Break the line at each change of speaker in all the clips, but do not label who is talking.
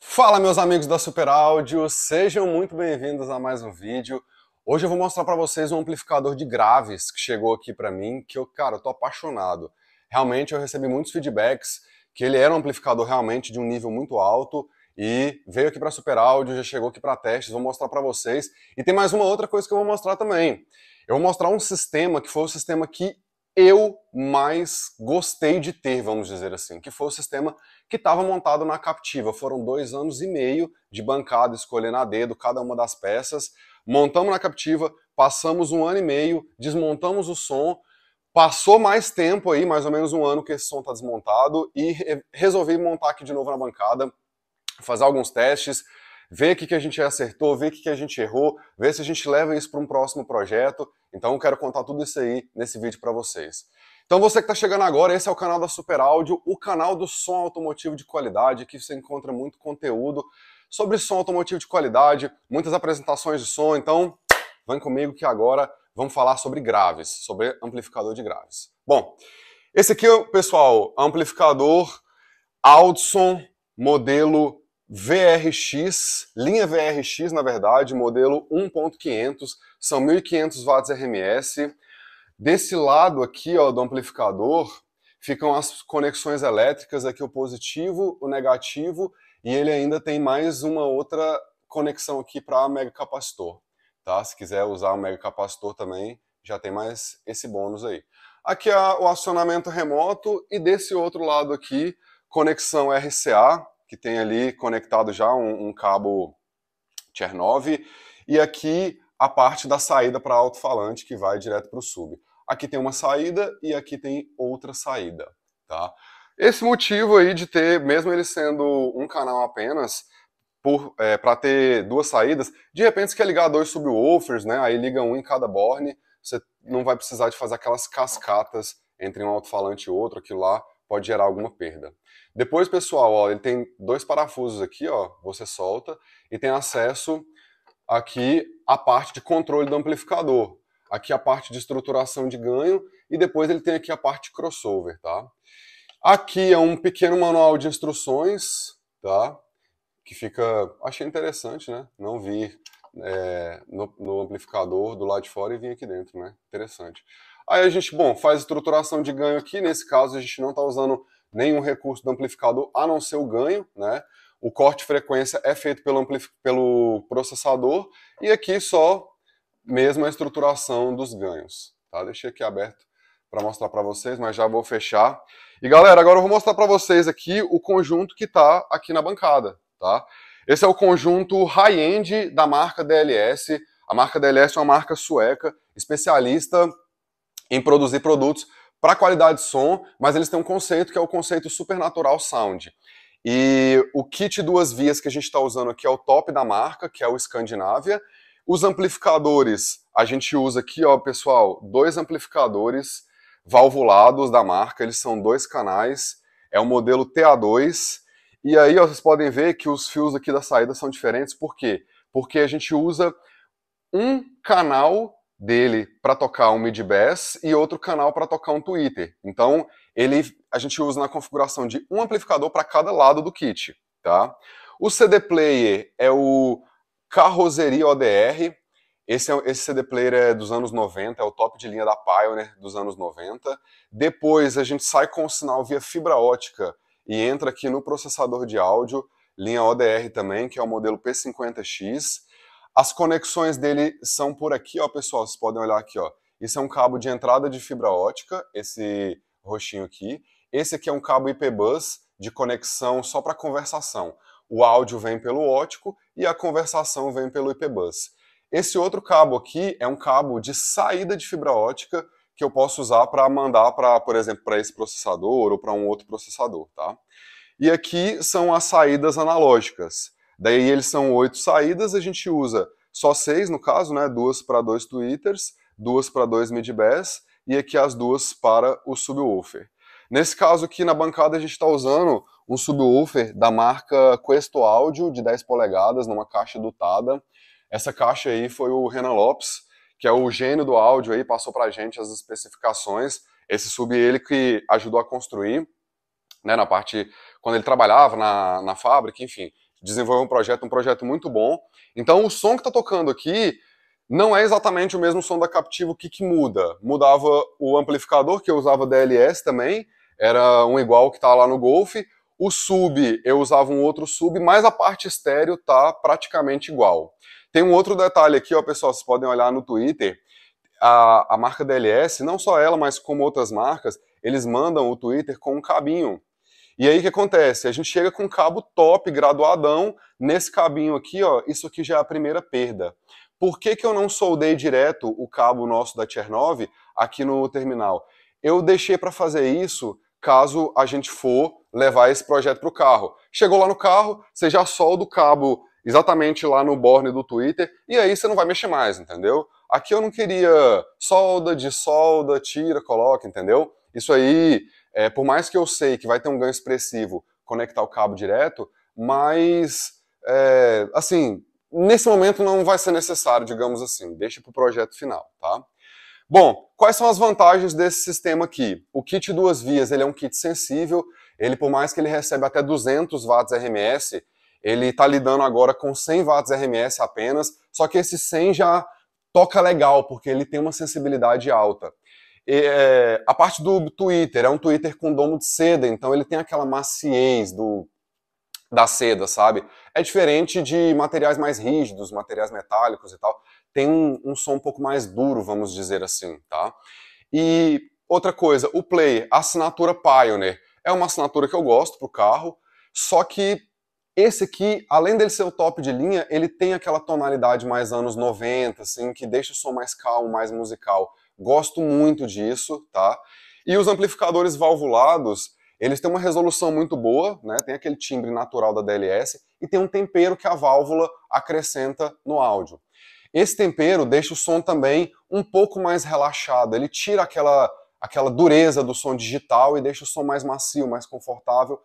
Fala meus amigos da Super Áudio, sejam muito bem-vindos a mais um vídeo. Hoje eu vou mostrar para vocês um amplificador de graves que chegou aqui para mim, que eu, cara, eu tô apaixonado. Realmente eu recebi muitos feedbacks que ele era um amplificador realmente de um nível muito alto e veio aqui para Super Áudio, já chegou aqui para testes, vou mostrar para vocês. E tem mais uma outra coisa que eu vou mostrar também. Eu vou mostrar um sistema que foi o sistema que eu mais gostei de ter, vamos dizer assim, que foi o sistema que estava montado na Captiva. Foram dois anos e meio de bancada escolhendo a dedo cada uma das peças. Montamos na Captiva, passamos um ano e meio, desmontamos o som, passou mais tempo aí, mais ou menos um ano que esse som está desmontado, e resolvi montar aqui de novo na bancada, fazer alguns testes ver o que, que a gente acertou, ver o que, que a gente errou, ver se a gente leva isso para um próximo projeto. Então eu quero contar tudo isso aí nesse vídeo para vocês. Então você que está chegando agora, esse é o canal da Super Áudio, o canal do som automotivo de qualidade, que você encontra muito conteúdo sobre som automotivo de qualidade, muitas apresentações de som, então vem comigo que agora vamos falar sobre graves, sobre amplificador de graves. Bom, esse aqui, é pessoal, amplificador Audson modelo VRX, linha VRX, na verdade, modelo 1.500, são 1.500 watts RMS. Desse lado aqui ó, do amplificador ficam as conexões elétricas, aqui o positivo, o negativo, e ele ainda tem mais uma outra conexão aqui para megacapacitor. Tá? Se quiser usar o megacapacitor também, já tem mais esse bônus aí. Aqui é o acionamento remoto e desse outro lado aqui, conexão RCA, que tem ali conectado já um, um cabo Chernov, e aqui a parte da saída para alto-falante que vai direto para o sub. Aqui tem uma saída e aqui tem outra saída, tá? Esse motivo aí de ter, mesmo ele sendo um canal apenas, é, para é, ter duas saídas, de repente você quer ligar dois subwoofers, né? Aí liga um em cada borne, você não vai precisar de fazer aquelas cascatas entre um alto-falante e outro, aquilo lá pode gerar alguma perda. Depois, pessoal, ó, ele tem dois parafusos aqui, ó, você solta e tem acesso aqui à parte de controle do amplificador, aqui a parte de estruturação de ganho e depois ele tem aqui a parte crossover, tá? Aqui é um pequeno manual de instruções, tá? Que fica, achei interessante, né? Não vir é, no, no amplificador do lado de fora e vir aqui dentro, né? Interessante. Aí a gente, bom, faz estruturação de ganho aqui. Nesse caso, a gente não está usando nenhum recurso do amplificador a não ser o ganho, né? O corte de frequência é feito pelo, pelo processador e aqui só mesmo a estruturação dos ganhos. Tá? Deixei aqui aberto para mostrar para vocês, mas já vou fechar. E galera, agora eu vou mostrar para vocês aqui o conjunto que está aqui na bancada. Tá? Esse é o conjunto high-end da marca DLS. A marca DLS é uma marca sueca especialista em produzir produtos para qualidade de som, mas eles têm um conceito que é o conceito supernatural sound. E o kit duas vias que a gente está usando aqui é o top da marca, que é o Scandinavia. Os amplificadores, a gente usa aqui, ó, pessoal, dois amplificadores valvulados da marca, eles são dois canais, é o modelo TA2. E aí, ó, vocês podem ver que os fios aqui da saída são diferentes, por quê? Porque a gente usa um canal dele para tocar um mid bass e outro canal para tocar um tweeter. Então, ele a gente usa na configuração de um amplificador para cada lado do kit, tá? O CD player é o Carroceria ODR. Esse, é, esse CD player é dos anos 90, é o top de linha da Pioneer dos anos 90. Depois a gente sai com o sinal via fibra ótica e entra aqui no processador de áudio, linha ODR também, que é o modelo P50X as conexões dele são por aqui, ó, pessoal, vocês podem olhar aqui, ó. Isso é um cabo de entrada de fibra ótica, esse roxinho aqui. Esse aqui é um cabo IP Bus de conexão só para conversação. O áudio vem pelo ótico e a conversação vem pelo IP Bus. Esse outro cabo aqui é um cabo de saída de fibra ótica que eu posso usar para mandar para, por exemplo, para esse processador ou para um outro processador, tá? E aqui são as saídas analógicas. Daí eles são oito saídas, a gente usa só seis, no caso, né? Duas para dois tweeters duas para dois midbass e aqui as duas para o subwoofer. Nesse caso aqui na bancada a gente está usando um subwoofer da marca Questo Audio de 10 polegadas numa caixa dotada Essa caixa aí foi o Renan Lopes, que é o gênio do áudio aí, passou pra gente as especificações. Esse sub ele que ajudou a construir, né, na parte quando ele trabalhava na, na fábrica, enfim desenvolveu um projeto, um projeto muito bom. Então o som que está tocando aqui não é exatamente o mesmo som da Captivo, o que, que muda? Mudava o amplificador, que eu usava DLS também, era um igual que está lá no Golf. O sub, eu usava um outro sub, mas a parte estéreo está praticamente igual. Tem um outro detalhe aqui, ó, pessoal, vocês podem olhar no Twitter. A, a marca DLS, não só ela, mas como outras marcas, eles mandam o Twitter com um cabinho. E aí o que acontece? A gente chega com um cabo top, graduadão, nesse cabinho aqui, ó, isso aqui já é a primeira perda. Por que, que eu não soldei direto o cabo nosso da Tier 9 aqui no terminal? Eu deixei para fazer isso caso a gente for levar esse projeto para o carro. Chegou lá no carro, você já solda o cabo exatamente lá no borne do Twitter, e aí você não vai mexer mais, entendeu? Aqui eu não queria solda, de solda, tira, coloca, entendeu? Isso aí é, por mais que eu sei que vai ter um ganho expressivo conectar o cabo direto, mas, é, assim, nesse momento não vai ser necessário, digamos assim. Deixa para o projeto final, tá? Bom, quais são as vantagens desse sistema aqui? O kit duas vias, ele é um kit sensível, ele por mais que ele recebe até 200 watts RMS, ele está lidando agora com 100 watts RMS apenas, só que esse 100 já toca legal, porque ele tem uma sensibilidade alta. É, a parte do Twitter é um Twitter com domo de seda, então ele tem aquela maciez do, da seda, sabe? É diferente de materiais mais rígidos, materiais metálicos e tal. Tem um, um som um pouco mais duro, vamos dizer assim, tá? E outra coisa, o play assinatura Pioneer. É uma assinatura que eu gosto pro carro, só que esse aqui, além dele ser o top de linha, ele tem aquela tonalidade mais anos 90, assim, que deixa o som mais calmo, mais musical. Gosto muito disso, tá? E os amplificadores valvulados, eles têm uma resolução muito boa, né? Tem aquele timbre natural da DLS e tem um tempero que a válvula acrescenta no áudio. Esse tempero deixa o som também um pouco mais relaxado, ele tira aquela aquela dureza do som digital e deixa o som mais macio, mais confortável.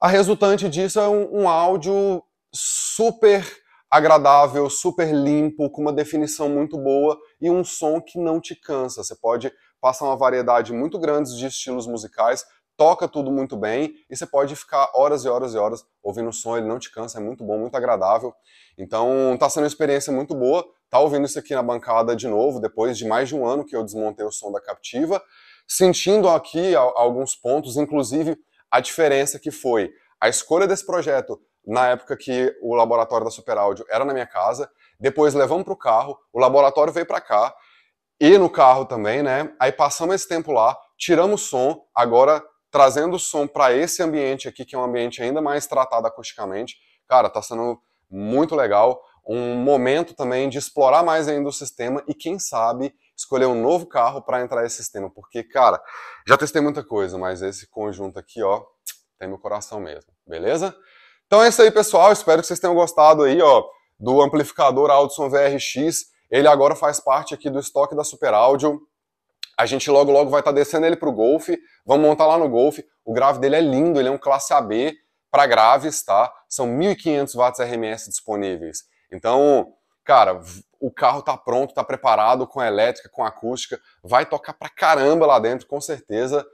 A resultante disso é um, um áudio super agradável, super limpo, com uma definição muito boa e um som que não te cansa. Você pode passar uma variedade muito grande de estilos musicais, toca tudo muito bem e você pode ficar horas e horas e horas ouvindo o som, ele não te cansa, é muito bom, muito agradável. Então tá sendo uma experiência muito boa. Tá ouvindo isso aqui na bancada de novo, depois de mais de um ano que eu desmontei o som da Captiva, sentindo aqui alguns pontos, inclusive a diferença que foi a escolha desse projeto na época que o laboratório da Super Áudio era na minha casa. Depois levamos para o carro, o laboratório veio para cá e no carro também, né? Aí passamos esse tempo lá, tiramos som, agora trazendo o som para esse ambiente aqui, que é um ambiente ainda mais tratado acusticamente. Cara, tá sendo muito legal. Um momento também de explorar mais ainda o sistema e, quem sabe, escolher um novo carro para entrar nesse sistema. Porque, cara, já testei muita coisa, mas esse conjunto aqui, ó, tem meu coração mesmo. Beleza? Então é isso aí, pessoal. Espero que vocês tenham gostado aí, ó, do amplificador Audison VRX. Ele agora faz parte aqui do estoque da Super Audio. A gente logo logo vai estar tá descendo ele pro Golf, vamos montar lá no Golf. O grave dele é lindo, ele é um classe AB para graves, tá? São 1500 watts RMS disponíveis. Então, cara, o carro tá pronto, tá preparado com elétrica, com acústica, vai tocar pra caramba lá dentro, com certeza.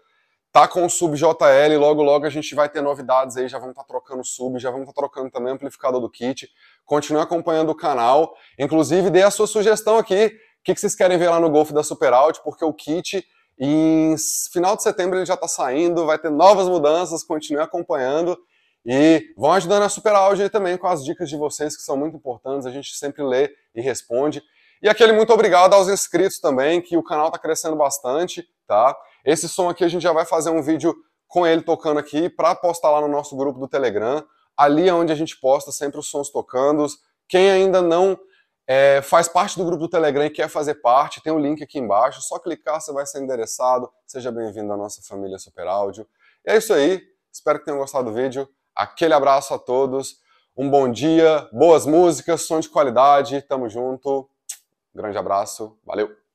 Tá com o sub JL, logo logo a gente vai ter novidades aí, já vamos estar tá trocando sub, já vamos estar tá trocando também amplificador do kit. Continue acompanhando o canal, inclusive dê a sua sugestão aqui, o que, que, vocês querem ver lá no Golf da Super Alt, porque o kit em final de setembro ele já está saindo, vai ter novas mudanças, continue acompanhando e vão ajudando a Super Audi também com as dicas de vocês que são muito importantes, a gente sempre lê e responde. E aquele muito obrigado aos inscritos também, que o canal está crescendo bastante, tá? Esse som aqui a gente já vai fazer um vídeo com ele tocando aqui para postar lá no nosso grupo do Telegram. Ali é onde a gente posta sempre os sons tocando. Quem ainda não é, faz parte do grupo do Telegram e quer fazer parte, tem o um link aqui embaixo. Só clicar, você vai ser endereçado. Seja bem-vindo à nossa família Super Áudio. é isso aí. Espero que tenham gostado do vídeo. Aquele abraço a todos. Um bom dia, boas músicas, som de qualidade. Tamo junto. Grande abraço. Valeu.